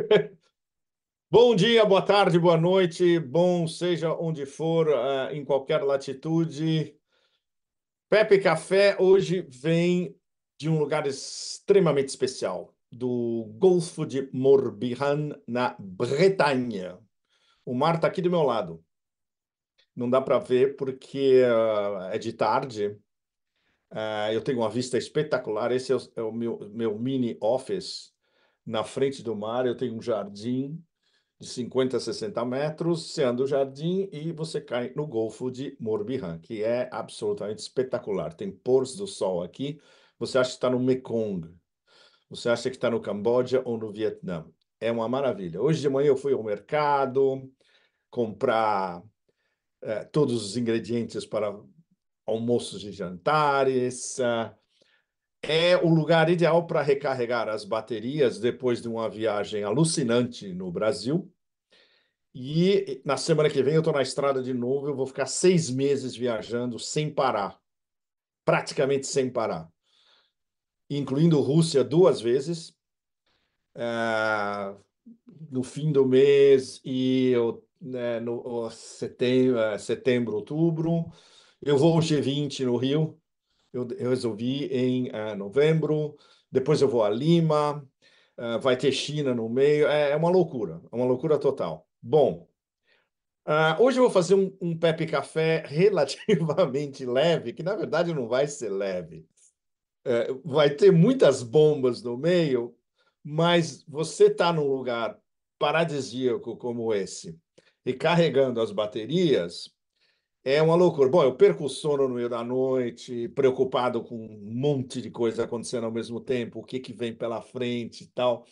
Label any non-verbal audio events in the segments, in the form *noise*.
*laughs* Bom dia, boa tarde, boa noite, bom seja onde for, uh, em qualquer latitude. Pepe Café hoje vem de um lugar extremamente especial, do Golfo de Morbihan, na Bretanha. O mar está aqui do meu lado. Não dá para ver porque uh, é de tarde. Uh, eu tenho uma vista espetacular. Esse é o, é o meu, meu mini office na frente do mar eu tenho um jardim de 50 a 60 metros, você anda o jardim e você cai no Golfo de Morbihan, que é absolutamente espetacular. Tem pôr do sol aqui, você acha que está no Mekong, você acha que está no Camboja ou no Vietnã. É uma maravilha. Hoje de manhã eu fui ao mercado comprar eh, todos os ingredientes para almoços e jantares, eh, é o lugar ideal para recarregar as baterias depois de uma viagem alucinante no Brasil. E na semana que vem eu estou na estrada de novo, eu vou ficar seis meses viajando sem parar, praticamente sem parar, incluindo Rússia duas vezes, é, no fim do mês e eu, né, no setembro, é, setembro, outubro. Eu vou ao G20 no Rio, eu, eu resolvi em uh, novembro, depois eu vou a Lima, uh, vai ter China no meio, é, é, uma loucura, é uma loucura total. Bom, uh, hoje eu vou fazer um, um Pepe Café *laughs* relativamente leve, que na verdade não vai ser leve. É, vai ter muitas bombas no meio, mas você está num lugar paradisíaco como esse e carregando as baterias, é uma loucura. Bom, eu perco o sono no meio da noite, preocupado com um monte de coisa acontecendo ao mesmo tempo, o que, que vem pela frente e tal.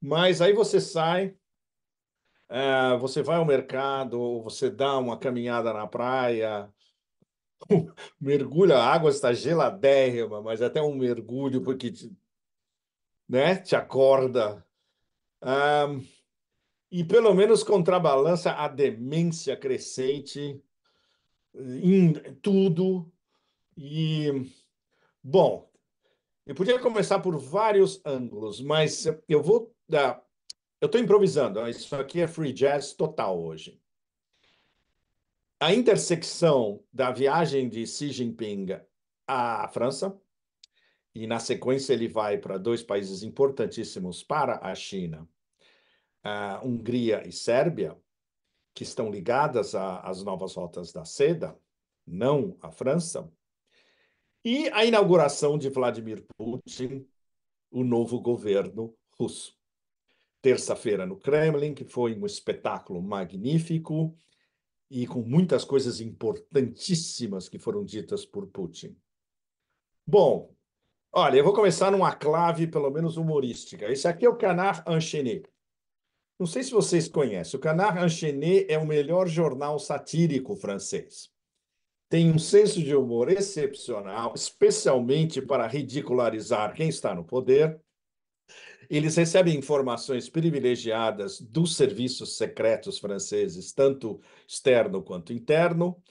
Mas aí você sai, é, você vai ao mercado, você dá uma caminhada na praia, *laughs* mergulha, a água está geladérrima, mas até um mergulho, porque te, né, te acorda. e pelo menos contrabalança a demência crescente em é tudo. E, bom, eu podia começar por vários ângulos, mas eu vou dar. Eu estou improvisando, isso aqui é free jazz total hoje. A intersecção da viagem de Xi Jinping à França, e na sequência ele vai para dois países importantíssimos para a China, a Hungria e Sérbia, que estão ligadas às novas rotas da seda, não à França, e a inauguração de Vladimir Putin, o novo governo russo. Terça-feira no Kremlin, que foi um espetáculo magnífico e com muitas coisas importantíssimas que foram ditas por Putin. Bom, olha, eu vou começar numa clave pelo menos humorística. Esse aqui é o Canard Anchenik. Não sei se vocês conhecem, o Canard Enchaîné é o melhor jornal satírico francês. Tem um senso de humor excepcional, especialmente para ridicularizar quem está no poder. Eles recebem informações privilegiadas dos serviços secretos franceses, tanto externo quanto interno.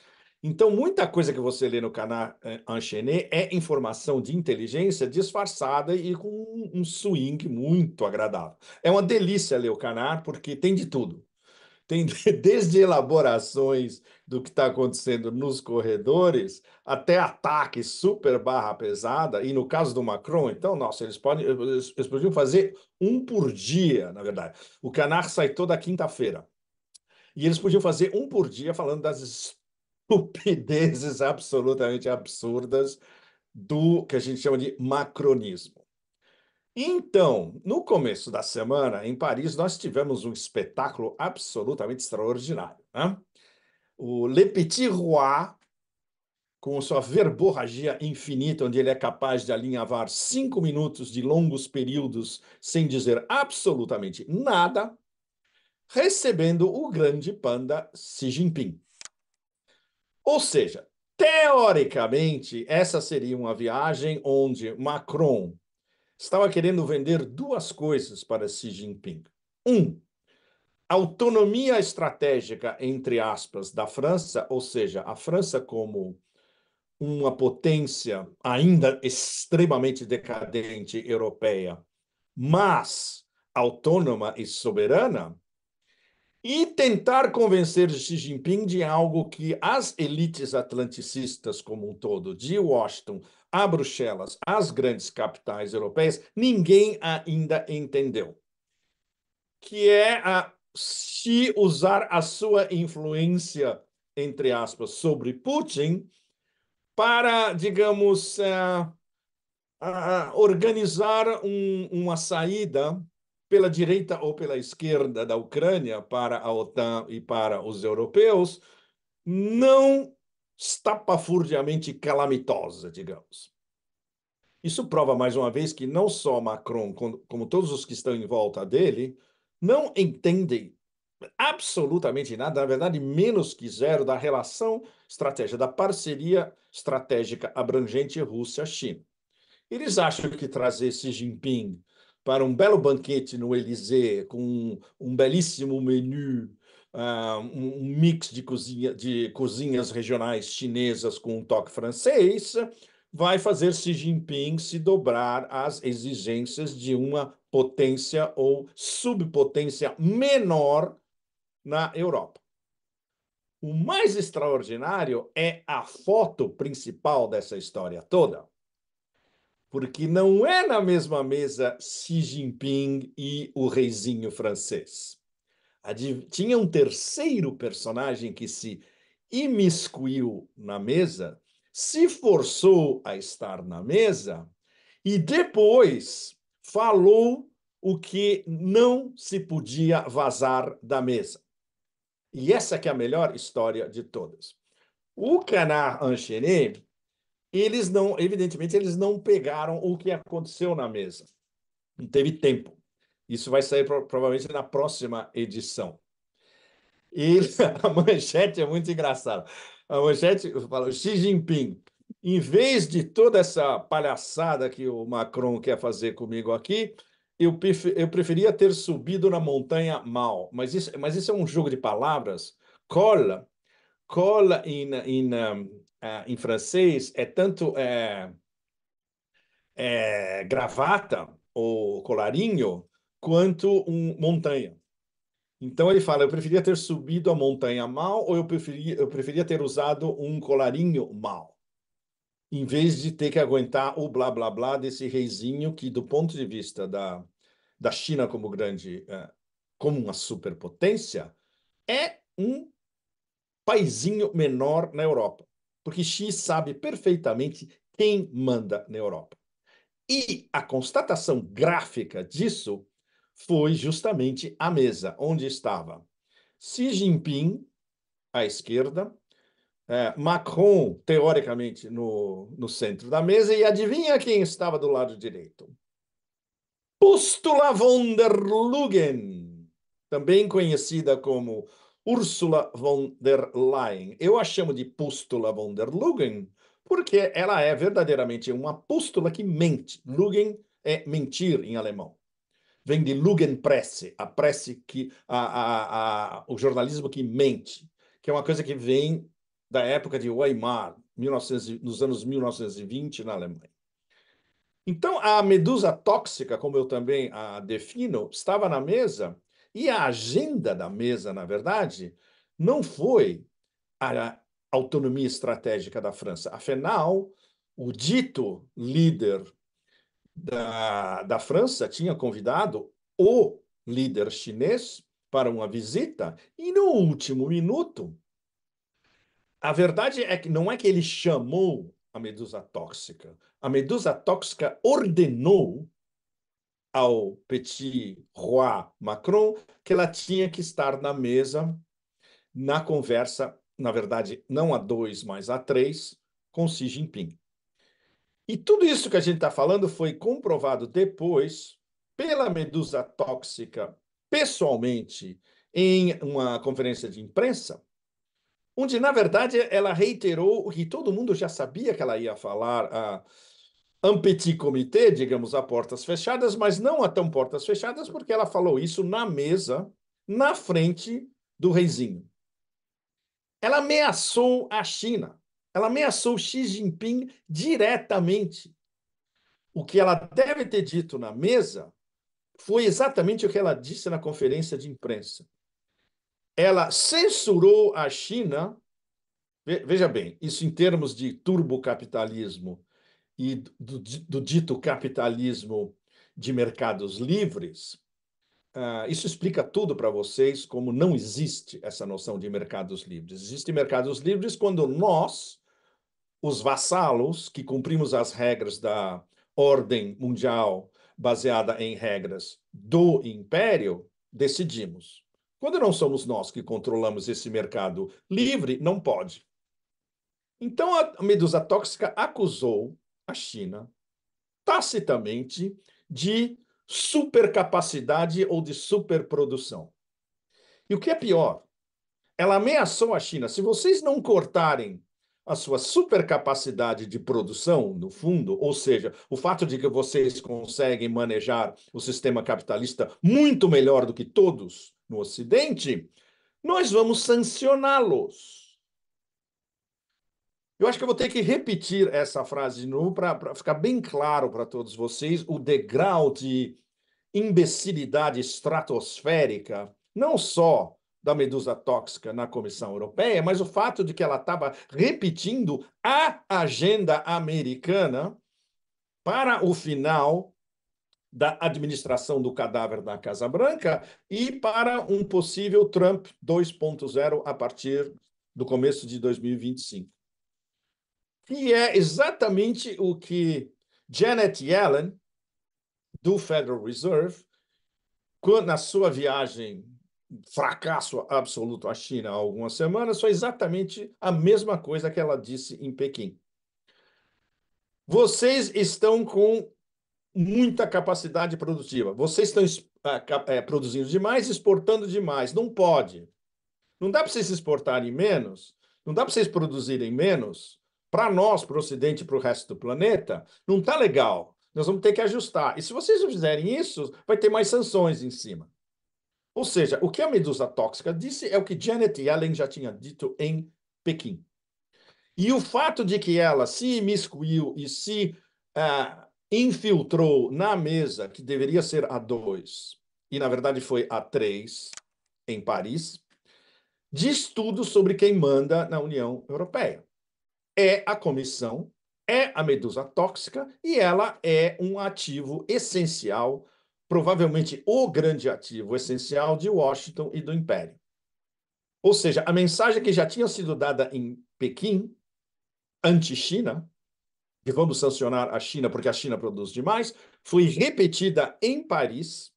Então, muita coisa que você lê no canal eh, Anchené é informação de inteligência disfarçada e com um swing muito agradável. É uma delícia ler o canal, porque tem de tudo. Tem *laughs* desde elaborações do que está acontecendo nos corredores até ataque super barra pesada. E no caso do Macron, então, nossa, eles podem eh, eles, podiam fazer um por dia, na verdade. O Canar sai toda quinta-feira. E eles podiam fazer um por dia falando das estupidezes absolutamente absurdas do que a gente chama de macronismo. Então, no começo da semana, em Paris, nós tivemos um espetáculo absolutamente extraordinário. Né? O Le Petit Roi, com sua verborragia infinita, onde ele é capaz de alinhavar cinco minutos de longos períodos sem dizer absolutamente nada, recebendo o grande panda Xi Jinping. Ou seja, teoricamente, essa seria uma viagem onde Macron estava querendo vender duas coisas para Xi Jinping. Um, autonomia estratégica, entre aspas, da França, ou seja, a França como uma potência ainda extremamente decadente europeia, mas autônoma e soberana, e tentar convencer Xi Jinping de algo que as elites atlanticistas como um todo, de Washington a Bruxelas, as grandes capitais europeias, ninguém ainda entendeu, que é a se usar a sua influência entre aspas sobre Putin para, digamos, uh, uh, organizar um, uma saída pela direita ou pela esquerda da Ucrânia para a OTAN e para os europeus, não estapafurdiamente calamitosa, digamos. Isso prova mais uma vez que não só Macron, como todos os que estão em volta dele, não entendem absolutamente nada, na verdade, menos que zero da relação estratégica, da parceria estratégica abrangente Rússia-China. Eles acham que trazer Xi Jinping para um belo banquete no Elysée com um, um belíssimo menu, uh, um mix de, cozinha, de cozinhas regionais chinesas com um toque francês, vai fazer Xi Jinping se dobrar às exigências de uma potência ou subpotência menor na Europa. O mais extraordinário é a foto principal dessa história toda porque não é na mesma mesa Xi Jinping e o reizinho francês. Tinha um terceiro personagem que se imiscuiu na mesa, se forçou a estar na mesa e depois falou o que não se podia vazar da mesa. E essa que é a melhor história de todas. O Canard Anchenet eles não, evidentemente, eles não pegaram o que aconteceu na mesa. Não teve tempo. Isso vai sair provavelmente na próxima edição. E *laughs* a manchete é muito engraçada. A manchete fala: Xi Jinping, em vez de toda essa palhaçada que o Macron quer fazer comigo aqui, eu, preferia ter subido na montanha mal. Mas isso, mas isso é um jogo de palavras. Cola, cola in, in é, em francês é tanto é, é, gravata ou colarinho quanto um montanha. Então ele fala: eu preferia ter subido a montanha mal ou eu preferia, eu preferia ter usado um colarinho mal, em vez de ter que aguentar o blá blá blá desse reizinho que, do ponto de vista da, da China como grande, é, como uma superpotência, é um paizinho menor na Europa porque Xi sabe perfeitamente quem manda na Europa. E a constatação gráfica disso foi justamente a mesa onde estava Xi Jinping à esquerda, é, Macron, teoricamente, no, no centro da mesa, e adivinha quem estava do lado direito? Pustula von der Lugen, também conhecida como Ursula von der Leyen. Eu a chamo de Pústula von der Lugen porque ela é verdadeiramente uma pústula que mente. Lugen é mentir em alemão. Vem de Lugenpresse, a prece que a, a, a, o jornalismo que mente, que é uma coisa que vem da época de Weimar, 1900, nos anos 1920 na Alemanha. Então, a medusa tóxica, como eu também a defino, estava na mesa e a agenda da mesa, na verdade, não foi a autonomia estratégica da França. Afinal, o dito líder da, da França tinha convidado o líder chinês para uma visita e no último minuto a verdade é que não é que ele chamou a medusa tóxica. A medusa tóxica ordenou ao petit roi Macron que ela tinha que estar na mesa na conversa, na verdade, não a dois, mas a três, com Xi Jinping. E tudo isso que a gente está falando foi comprovado depois pela Medusa Tóxica, pessoalmente, em uma conferência de imprensa, onde, na verdade, ela reiterou o que todo mundo já sabia que ela ia falar a un petit comité, digamos, a portas fechadas, mas não a tão portas fechadas, porque ela falou isso na mesa, na frente do reizinho. Ela ameaçou a China. Ela ameaçou Xi Jinping diretamente. O que ela deve ter dito na mesa foi exatamente o que ela disse na conferência de imprensa. Ela censurou a China Veja bem, isso em termos de turbocapitalismo e do, do dito capitalismo de mercados livres, uh, isso explica tudo para vocês como não existe essa noção de mercados livres. Existem mercados livres quando nós, os vassalos, que cumprimos as regras da ordem mundial baseada em regras do império, decidimos. Quando não somos nós que controlamos esse mercado livre, não pode. Então a Medusa Tóxica acusou a China tacitamente de supercapacidade ou de superprodução. E o que é pior, ela ameaçou a China. Se vocês não cortarem a sua supercapacidade de produção, no fundo, ou seja, o fato de que vocês conseguem manejar o sistema capitalista muito melhor do que todos no Ocidente, nós vamos sancioná-los. Eu acho que eu vou ter que repetir essa frase de novo para ficar bem claro para todos vocês o degrau de imbecilidade estratosférica, não só da medusa tóxica na Comissão Europeia, mas o fato de que ela estava repetindo a agenda americana para o final da administração do cadáver da Casa Branca e para um possível Trump 2.0 a partir do começo de 2025. E é exatamente o que Janet Yellen, do Federal Reserve, na sua viagem fracasso absoluto à China há algumas semanas, foi exatamente a mesma coisa que ela disse em Pequim. Vocês estão com muita capacidade produtiva, vocês estão é, produzindo demais, exportando demais. Não pode. Não dá para vocês exportarem menos, não dá para vocês produzirem menos para nós, para o Ocidente e para o resto do planeta, não está legal. Nós vamos ter que ajustar. E se vocês fizerem isso, vai ter mais sanções em cima. Ou seja, o que a medusa tóxica disse é o que Janet Yellen já tinha dito em Pequim. E o fato de que ela se imiscuiu e se uh, infiltrou na mesa, que deveria ser a dois, e na verdade foi a três, em Paris, diz tudo sobre quem manda na União Europeia é a comissão, é a medusa tóxica e ela é um ativo essencial, provavelmente o grande ativo essencial de Washington e do Império. Ou seja, a mensagem que já tinha sido dada em Pequim, anti-China, que vamos sancionar a China porque a China produz demais, foi repetida em Paris,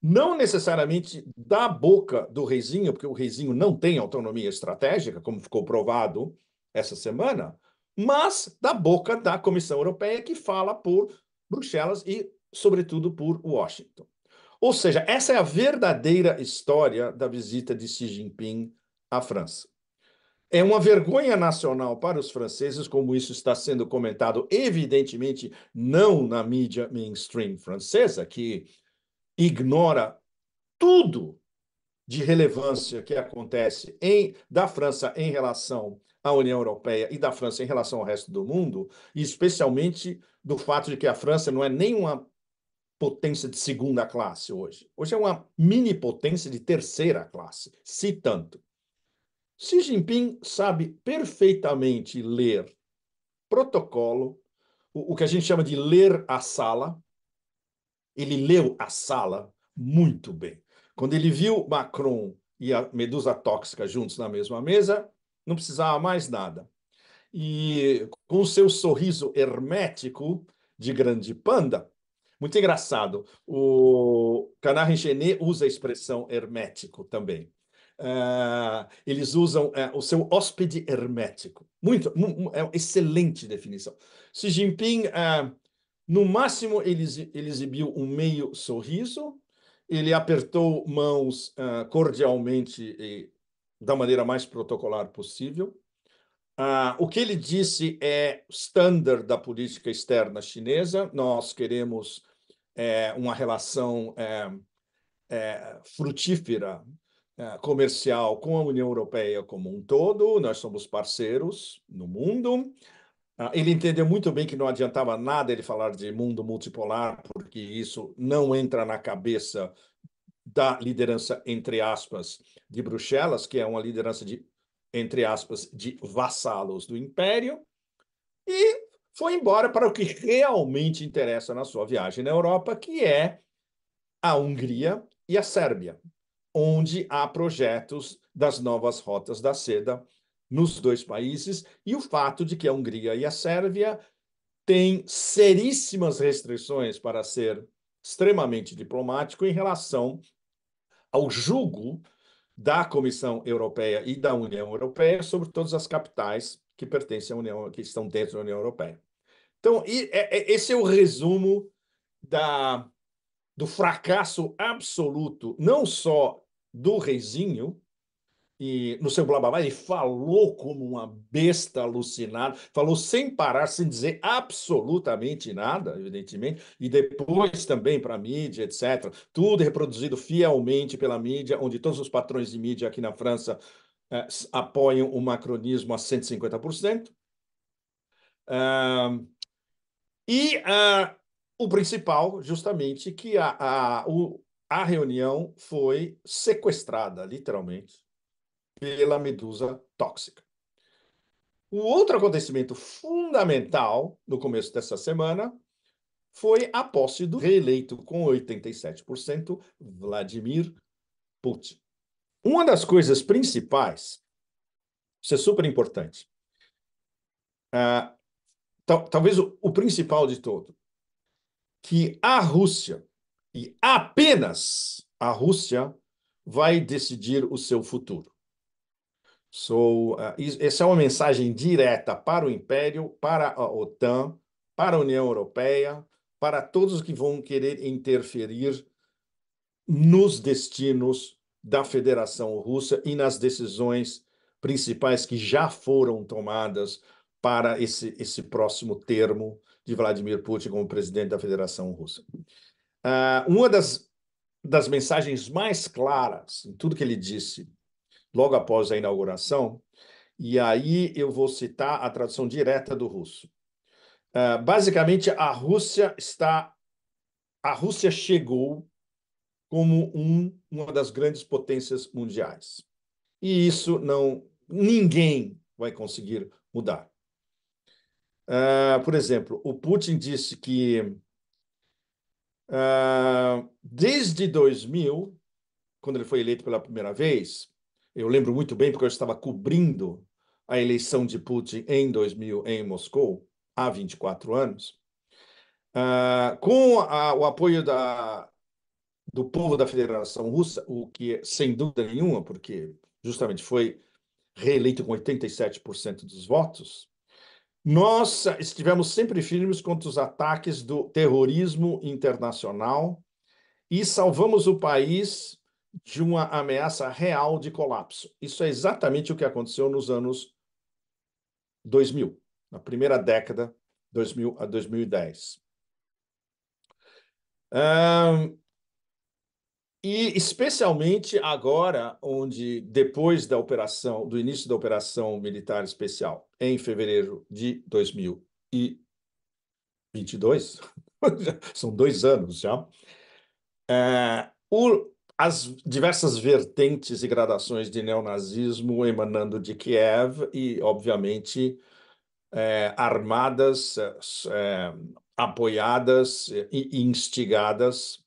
não necessariamente da boca do reizinho, porque o reizinho não tem autonomia estratégica, como ficou provado essa semana, mas da boca da Comissão Europeia, que fala por Bruxelas e, sobretudo, por Washington. Ou seja, essa é a verdadeira história da visita de Xi Jinping à França. É uma vergonha nacional para os franceses, como isso está sendo comentado, evidentemente, não na mídia mainstream francesa, que ignora tudo de relevância que acontece em, da França em relação da União Europeia e da França em relação ao resto do mundo, e especialmente do fato de que a França não é nem uma potência de segunda classe hoje. Hoje é uma mini potência de terceira classe, se tanto. Xi Jinping sabe perfeitamente ler protocolo, o, o que a gente chama de ler a sala. Ele leu a sala muito bem. Quando ele viu Macron e a medusa tóxica juntos na mesma mesa, não precisava mais nada. E com o seu sorriso hermético de grande panda, muito engraçado, o Canard Genet usa a expressão hermético também. Uh, eles usam uh, o seu hóspede hermético. Muito, é uma excelente definição. Xi Jinping, uh, no máximo, ele, ele exibiu um meio sorriso, ele apertou mãos cordialmente e da maneira mais protocolar possível. Ah, o que ele disse é standard da política externa chinesa. Nós queremos é, uma relação é, é, frutífera é, comercial com a União Europeia como um todo. Nós somos parceiros no mundo. Ah, ele entendeu muito bem que não adiantava nada ele falar de mundo multipolar, porque isso não entra na cabeça da liderança, entre aspas, de Bruxelas, que é uma liderança de, entre aspas, de vassalos do império, e foi embora para o que realmente interessa na sua viagem na Europa, que é a Hungria e a Sérbia, onde há projetos das novas rotas da seda nos dois países, e o fato de que a Hungria e a Sérvia têm seríssimas restrições para ser extremamente diplomático em relação ao jugo da Comissão Europeia e da União Europeia sobre todas as capitais que pertencem à União, que estão dentro da União Europeia. Então, é, é, esse é o resumo da, do fracasso absoluto, não só do Reizinho, e no seu blababá, ele falou como uma besta alucinada, falou sem parar, sem dizer absolutamente nada, evidentemente, e depois também para a mídia, etc. Tudo reproduzido fielmente pela mídia, onde todos os patrões de mídia aqui na França eh, apoiam o macronismo a 150%. Uh, e uh, o principal, justamente, que a, a, o, a reunião foi sequestrada, literalmente, pela medusa tóxica. O outro acontecimento fundamental no começo dessa semana foi a posse do reeleito com 87%, Vladimir Putin. Uma das coisas principais, isso é super importante, uh, tal, talvez o, o principal de todo, que a Rússia, e apenas a Rússia, vai decidir o seu futuro. Sou, ah, essa é uma mensagem direta para o Império, para a OTAN, para a União Europeia, para todos que vão querer interferir nos destinos da Federação Russa e nas decisões principais que já foram tomadas para esse, esse próximo termo de Vladimir Putin como presidente da Federação Russa. Uh, uma das, das mensagens mais claras em tudo que ele disse logo após a inauguração, e aí eu vou citar a tradução direta do russo. Uh, basicamente, a Rússia está. A Rússia chegou como um, uma das grandes potências mundiais. E isso não ninguém vai conseguir mudar. Uh, por exemplo, o Putin disse que uh, desde 2000, quando ele foi eleito pela primeira vez, eu lembro muito bem, porque eu estava cobrindo a eleição de Putin em 2000 em Moscou, há 24 anos, uh, com a, o apoio da, do povo da Federação Russa, o que, é, sem dúvida nenhuma, porque justamente foi reeleito com 87% dos votos, nós estivemos sempre firmes contra os ataques do terrorismo internacional e salvamos o país de uma ameaça real de colapso. Isso é exatamente o que aconteceu nos anos 2000, na primeira década, 2000 a 2010. Um, e especialmente agora, onde depois da operação, do início da operação militar especial, em fevereiro de 2022, *laughs* são dois anos já, é, o as diversas vertentes e gradações de neonazismo emanando de Kiev e, obviamente, é, armadas, é, apoiadas e instigadas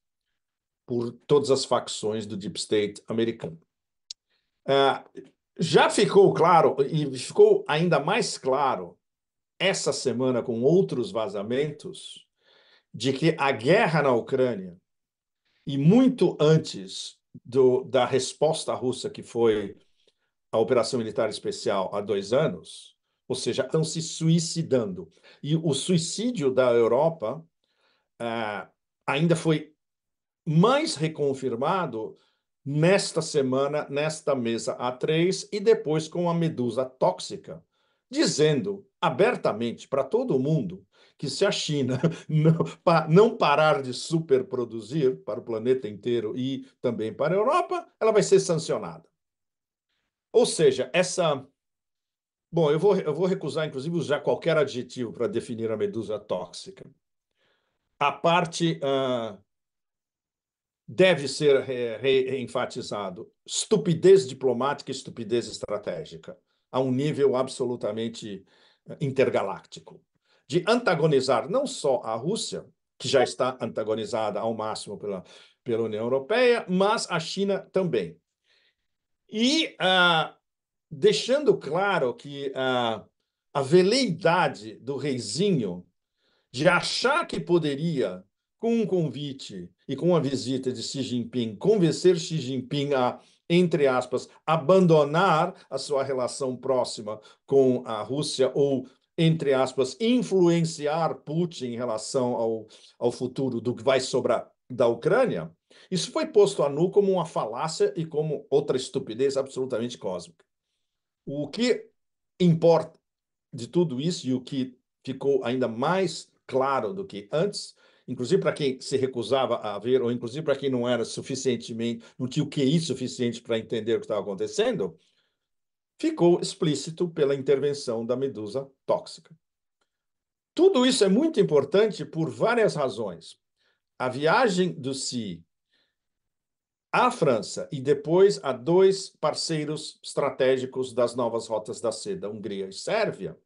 por todas as facções do deep state americano. É, já ficou claro, e ficou ainda mais claro essa semana com outros vazamentos, de que a guerra na Ucrânia e muito antes do, da resposta russa, que foi a Operação Militar Especial há dois anos, ou seja, estão se suicidando. E o suicídio da Europa é, ainda foi mais reconfirmado nesta semana, nesta mesa A3, e depois com a medusa tóxica, dizendo abertamente para todo mundo que se a China *laughs* não, pa, não parar de superproduzir para o planeta inteiro e também para a Europa, ela vai ser sancionada. Ou seja, essa. Bom, eu vou, eu vou recusar, inclusive, usar qualquer adjetivo para definir a medusa tóxica. A parte uh, deve ser reenfatizado: re estupidez diplomática e estupidez estratégica, a um nível absolutamente ah, intergaláctico de antagonizar não só a Rússia, que já está antagonizada ao máximo pela, pela União Europeia, mas a China também. E ah, deixando claro que ah, a veleidade do reizinho de achar que poderia, com um convite e com a visita de Xi Jinping, convencer Xi Jinping a, entre aspas, abandonar a sua relação próxima com a Rússia ou entre aspas, influenciar Putin em relação ao, ao futuro do que vai sobrar da Ucrânia, isso foi posto a nu como uma falácia e como outra estupidez absolutamente cósmica. O que importa de tudo isso e o que ficou ainda mais claro do que antes, inclusive para quem se recusava a ver, ou inclusive para quem não era suficientemente, não tinha o QI suficiente para entender o que estava acontecendo, ficou explícito pela intervenção da medusa tóxica. Tudo isso é muito importante por várias razões. A viagem do CI à França e depois a dois parceiros estratégicos das novas rotas da seda, Hungria e Sérvia,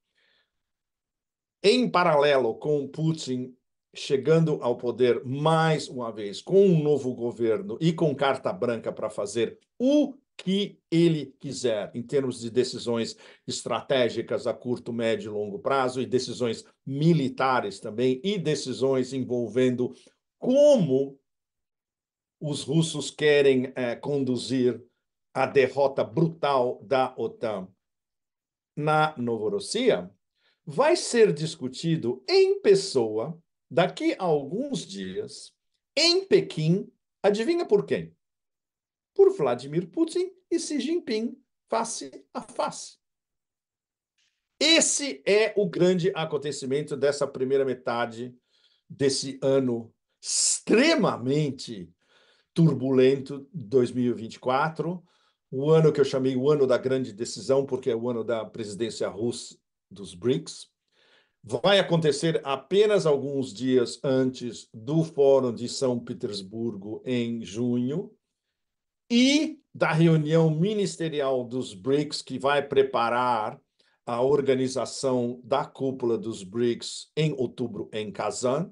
em paralelo com Putin chegando ao poder mais uma vez com um novo governo e com carta branca para fazer o que ele quiser, em termos de decisões estratégicas a curto, médio e longo prazo, e decisões militares também, e decisões envolvendo como os russos querem eh, conduzir a derrota brutal da OTAN na Novorossia, vai ser discutido em pessoa daqui a alguns dias em Pequim. Adivinha por quem? por Vladimir Putin e Xi Jinping face a face. Esse é o grande acontecimento dessa primeira metade desse ano extremamente turbulento 2024, o ano que eu chamei o ano da grande decisão, porque é o ano da presidência russa dos BRICS. Vai acontecer apenas alguns dias antes do Fórum de São Petersburgo, em junho, e da reunião ministerial dos BRICS, que vai preparar a organização da cúpula dos BRICS em outubro em Kazan,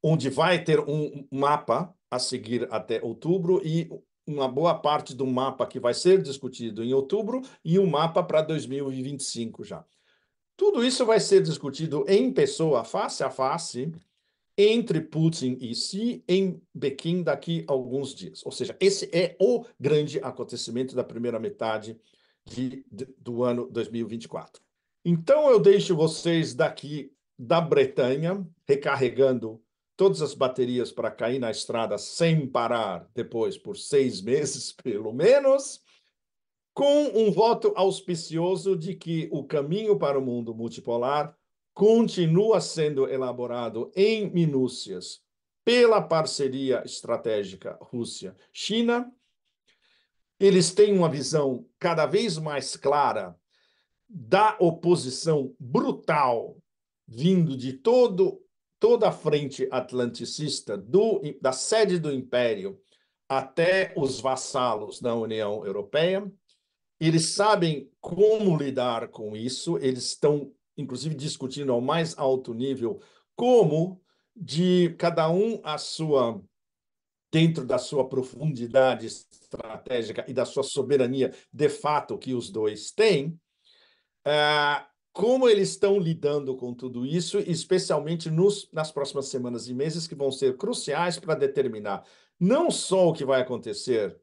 onde vai ter um mapa a seguir até outubro e uma boa parte do mapa que vai ser discutido em outubro e um mapa para 2025 já. Tudo isso vai ser discutido em pessoa, face a face, entre Putin e si em Pequim daqui a alguns dias. Ou seja, esse é o grande acontecimento da primeira metade de, de, do ano 2024. Então eu deixo vocês daqui da Bretanha, recarregando todas as baterias para cair na estrada sem parar depois por seis *laughs* meses, pelo menos, com um voto auspicioso de que o caminho para o mundo multipolar continua sendo elaborado em minúcias pela parceria estratégica Rússia-China. Eles têm uma visão cada vez mais clara da oposição brutal vindo de todo toda a frente atlanticista do, da sede do império até os vassalos da União Europeia. Eles sabem como lidar com isso, eles estão inclusive discutindo ao mais alto nível como de cada um a sua dentro da sua profundidade estratégica e da sua soberania de fato que os dois têm, é, como eles estão lidando com tudo isso, especialmente nos, nas próximas semanas e meses que vão ser cruciais para determinar não só o que vai acontecer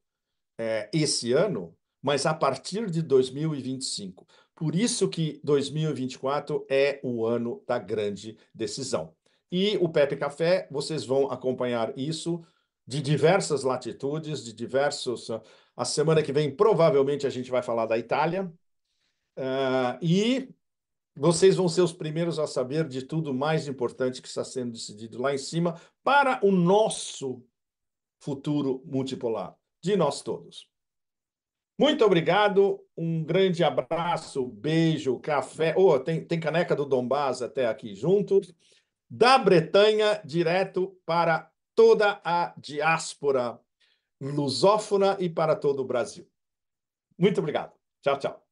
é, esse ano, mas a partir de 2025. Por isso que 2024 é o ano da grande decisão. E o Pepe Café, vocês vão acompanhar isso de diversas latitudes, de diversos. Ah, a semana que vem, provavelmente, a gente vai falar da Itália. Uh, e vocês vão ser os primeiros a saber de tudo mais importante que está sendo decidido lá em cima para o nosso futuro multipolar, de nós todos. Muito obrigado, um grande abraço, beijo, café. Oh, tem, tem caneca do Dombás até aqui junto. Da Bretanha, direto para toda a diáspora lusófona e para todo o Brasil. Muito obrigado. Tchau, tchau.